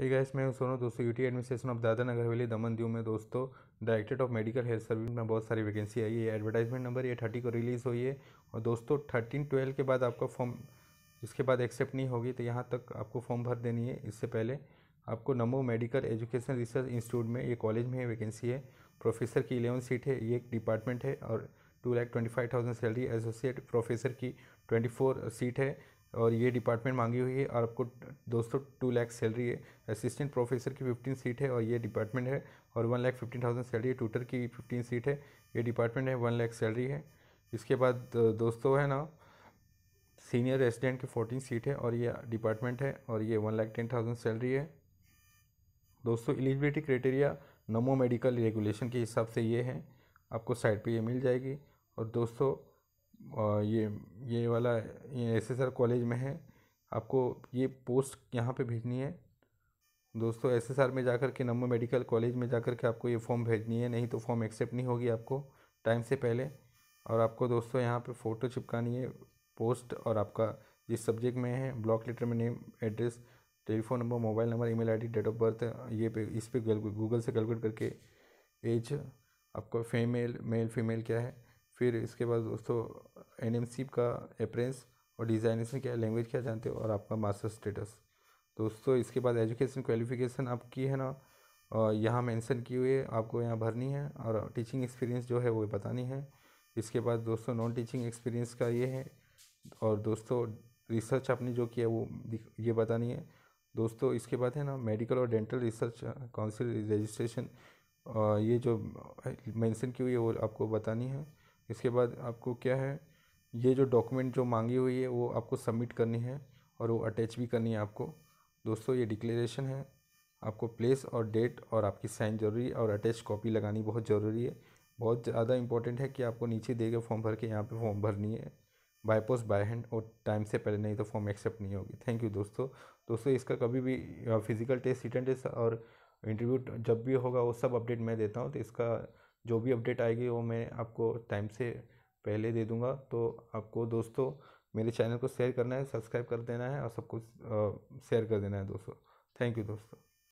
ठीक गैस मैं सोनू दोस्तों यूटी एडमिनिस्ट्रेशन ऑफ दादा नगर हवेली दमन दीव में दोस्तों directorate of medical health service में बहुत सारी वैकेंसी आई है एडवर्टाइजमेंट नंबर ये थर्टी को रिलीज़ हुई है और दोस्तों थर्टीन ट्वेल्व के बाद आपका फॉर्म इसके बाद एक्सेप्ट नहीं होगी तो यहाँ तक आपको फॉर्म भर देनी है इससे पहले आपको नमो मेडिकल एजुकेशन रिसर्च इंस्टीट्यूट में ये कॉलेज में वैकेंसी है प्रोफेसर की इलेवन सीट है ये एक डिपार्टमेंट है और two lakh twenty five thousand salary associate professor की ट्वेंटी फोर सीट है और ये डिपार्टमेंट मांगी हुई है और आपको दोस्तों टू लाख सैलरी है असिस्टेंट प्रोफेसर की फिफ्टीन सीट है और ये डिपार्टमेंट है और one lakh fifteen thousand salary है ट्यूटर की फिफ्टीन सीट है ये डिपार्टमेंट है वन लाख सैलरी है इसके बाद दोस्तों है ना सीनियर रेजिडेंट की फोर्टीन सीट है और ये डिपार्टमेंट है और ये one lakh ten thousand salary है दोस्तों एलिजिबिलिटी क्राइटेरिया नमो मेडिकल रेगुलेशन के हिसाब से ये है आपको साइड पे ये मिल जाएगी और दोस्तों ये ये वाला एस एस आर कॉलेज में है आपको ये पोस्ट यहाँ पे भेजनी है दोस्तों एस एस आर में जाकर के नमो मेडिकल कॉलेज में जाकर के आपको ये फॉर्म भेजनी है नहीं तो फॉर्म एक्सेप्ट नहीं होगी आपको टाइम से पहले और आपको दोस्तों यहाँ पे फ़ोटो चिपकानी है पोस्ट और आपका जिस सब्जेक्ट में है ब्लॉक लेटर में name address telephone number mobile number email ID date of birth ये पे इस पर गूगल से कैलकुलेट करके एज आपका फीमेल मेल फीमेल क्या है फिर इसके बाद दोस्तों एन का अप्रेंस और डिजाइनेशन क्या लैंग्वेज क्या जानते हो और आपका मास्टर स्टेटस दोस्तों इसके बाद एजुकेशन क्वालिफिकेशन आपकी है ना यहाँ मेंशन की हुई है आपको यहाँ भरनी है और टीचिंग एक्सपीरियंस जो है वो बतानी है इसके बाद दोस्तों नॉन टीचिंग एक्सपीरियंस का ये है और दोस्तों रिसर्च आपने जो किया वो ये बतानी है दोस्तों इसके बाद है ना मेडिकल और डेंटल रिसर्च काउंसिल रजिस्ट्रेशन ये जो मेंशन की हुई है वो आपको बतानी है इसके बाद आपको क्या है ये जो डॉक्यूमेंट जो मांगी हुई है वो आपको सबमिट करनी है और वो अटैच भी करनी है आपको दोस्तों ये डिक्लेरेशन है आपको प्लेस और डेट और आपकी साइन जरूरी और अटैच कॉपी लगानी बहुत ज़रूरी है बहुत ज़्यादा इंपॉर्टेंट है कि आपको नीचे दे गए फॉर्म भर के यहाँ पे फॉर्म भरनी है बाय पोस्ट बाय हैंड और टाइम से पहले नहीं तो फॉर्म एक्सेप्ट नहीं होगी थैंक यू दोस्तों दोस्तों इसका कभी भी फिज़िकल टेस्ट रिटर्न टेस्ट और इंटरव्यू जब भी होगा वो सब अपडेट मैं देता हूँ तो इसका जो भी अपडेट आएगी वो मैं आपको टाइम से पहले दे दूँगा तो आपको दोस्तों मेरे चैनल को शेयर करना है सब्सक्राइब कर देना है और सब कुछ शेयर कर देना है दोस्तों थैंक यू दोस्तों